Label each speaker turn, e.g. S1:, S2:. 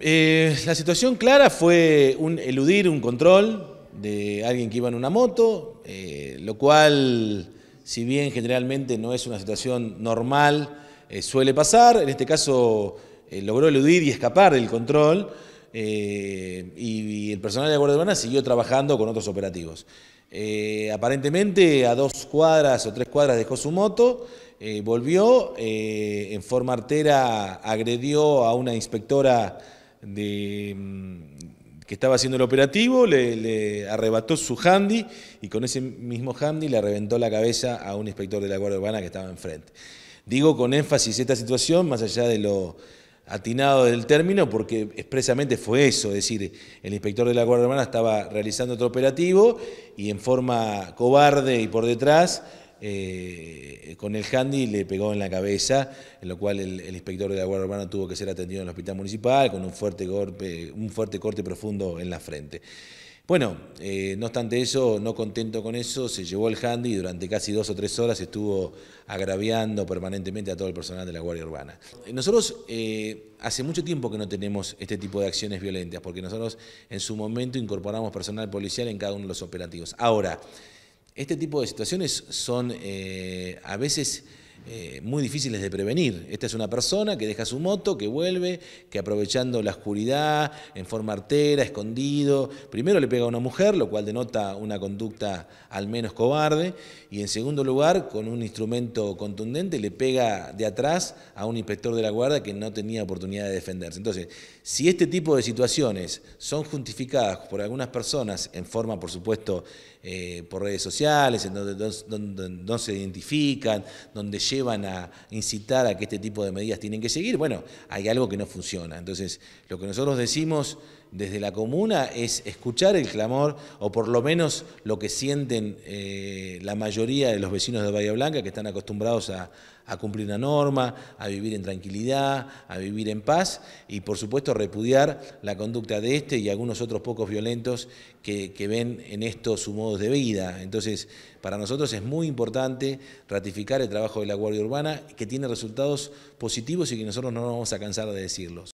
S1: Eh, la situación clara fue eludir un control de alguien que iba en una moto, eh, lo cual, si bien generalmente no es una situación normal, eh, suele pasar. En este caso logró eludir y escapar del control y, el personal de la Guardia Urbana siguió trabajando con otros operativos. aparentemente a dos cuadras o tres cuadras dejó su moto, volvió, en forma artera agredió a una inspectora de, mm, que estaba haciendo el operativo, le, le, arrebató su handy y con ese mismo handy le reventó la cabeza a un inspector de la Guardia Urbana que estaba enfrente. Digo con énfasis esta situación, más allá de lo atinado del término, porque expresamente fue eso, es decir, el inspector de la Guardia Urbana estaba realizando otro operativo y en forma cobarde y por detrás eh, con el handy le pegó en la cabeza, en lo cual el, inspector de la Guardia Urbana tuvo que ser atendido en el hospital municipal con un fuerte, golpe, un fuerte corte profundo en la frente. Bueno, eh, no obstante eso, no contento con eso, se llevó el handy y durante casi dos o tres horas estuvo agraviando permanentemente a todo el personal de la Guardia Urbana. Eh, nosotros hace mucho tiempo que no tenemos este tipo de acciones violentas, porque nosotros en su momento incorporamos personal policial en cada uno de los operativos. Ahora, este tipo de situaciones son eh, a veces eh, muy difíciles de prevenir. Esta es una persona que deja su moto, que vuelve, que aprovechando la oscuridad, en forma artera, escondido, primero le pega a una mujer, lo cual denota una conducta al menos cobarde, y en segundo lugar, con un instrumento contundente, le pega de atrás a un inspector de la guarda que no tenía oportunidad de defenderse. Entonces, si este tipo de situaciones son justificadas por algunas personas en forma, por supuesto, eh, por redes sociales, en donde, no se identifican, donde llegan, llevan a incitar a que este tipo de medidas tienen que seguir, bueno, hay algo que no funciona. Entonces, lo que nosotros decimos desde la comuna es escuchar el clamor, o por lo menos lo que sienten eh, la mayoría de los vecinos de Bahía Blanca, que están acostumbrados a, cumplir la norma, a vivir en tranquilidad, a vivir en paz, y por supuesto repudiar la conducta de este y algunos otros pocos violentos que, que ven en esto su modo de vida. Entonces, para nosotros es muy importante ratificar el trabajo de la Guardia Urbana, que tiene resultados positivos y que nosotros no nos vamos a cansar de decirlos.